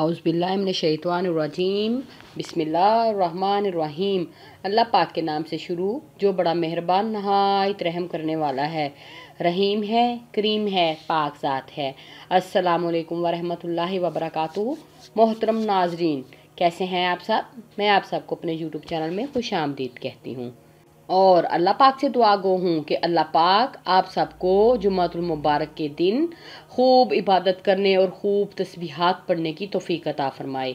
आउज़बिल्लाशैतवानरजीम बसमीम अल्लाह पाक के नाम से शुरू जो बड़ा मेहरबान नहायत रहम करने वाला है रहीम है करीम है पाक ज़ात है असलकम वरहमल वबरक मोहतरम नाजरीन कैसे हैं आप सब मैं आप सबको अपने यूट्यूब चैनल में खुश आमदीद कहती हूँ और अल्लाह पाक से दुआ गो हूँ कि अल्लाह पाक आप सबको जुम्मतुलमबारक के दिन खूब इबादत करने और खूब तस्बीहात पढ़ने की तोफ़ी अता फ़रमाए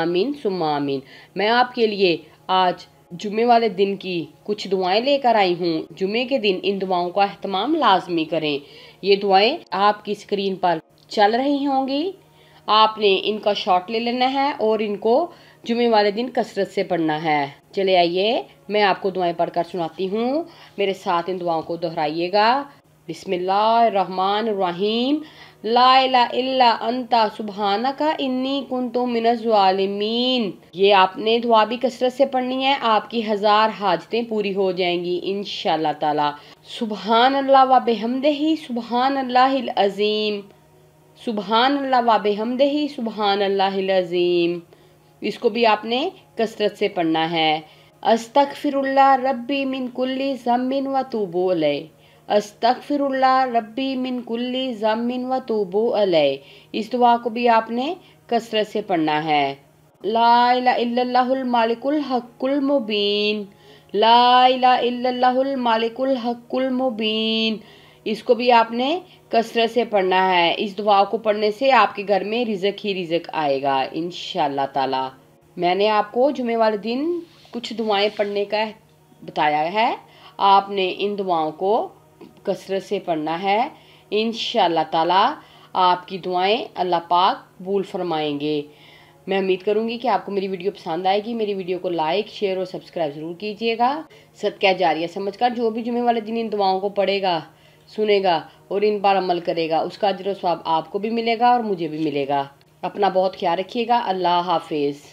आमीन सुम आमीन मैं आपके लिए आज जुमे वाले दिन की कुछ दुआएं लेकर आई हूँ जुमे के दिन इन दुआओं का अहतमाम लाजमी करें ये दुआएं आपकी स्क्रीन पर चल रही होंगी आपने इनका शॉट ले लेना है और इनको जुमे वाले दिन कसरत से पढ़ना है चले आइए मैं आपको दुआएं पढ़कर सुनाती हूँ मेरे साथ इन दुआओं को दोहराइएगा रहीम ला इल्ला अंता सुबहाना का इन्नी कुन तो मिनजालमीन ये आपने दुआ भी कसरत से पढ़नी है आपकी हज़ार हाजतें पूरी हो जाएंगी इन ताला सुबहान अल्लाह व बेहमद ही सुबहान अल्लाह अज़ीम सुबहान अल्लाह वाब बेहमद ही सुबहान अल्लाह अज़ीम इसको भी आपने कसरत से पढ़ना है अस्तक फिरुल्ला रब्बी मिन कुल्ली जमिन व तूबो अलय अस्तक फिरुल्ला रब्बी मिन कुल्ली जमिन व तूबो अलय इस दुआ को भी आपने कसरत से पढ़ना है लाला मालिकुल हक्कुल मुबीन ला मालिकुल हक्कुल मुबीन इसको भी आपने कसरत से पढ़ना है इस दुआ को पढ़ने से आपके घर में रिजक ही रिजक आएगा इन ताला मैंने आपको जुमे वाले दिन कुछ दुआएं पढ़ने का बताया है आपने इन दुआओं को कसरत से पढ़ना है इन ताला आपकी दुआएं अल्लाह पाक भूल फरमाएंगे मैं उम्मीद करूंगी कि आपको मेरी वीडियो पसंद आएगी मेरी वीडियो को लाइक शेयर और सब्सक्राइब ज़रूर कीजिएगा सदका जारिया समझकर जो भी जुमे वाले दिन इन दुआओं को पढ़ेगा सुनेगा और इन पर अमल करेगा उसका अजर स्वाब आपको भी मिलेगा और मुझे भी मिलेगा अपना बहुत ख्याल रखिएगा अल्लाह हाफिज़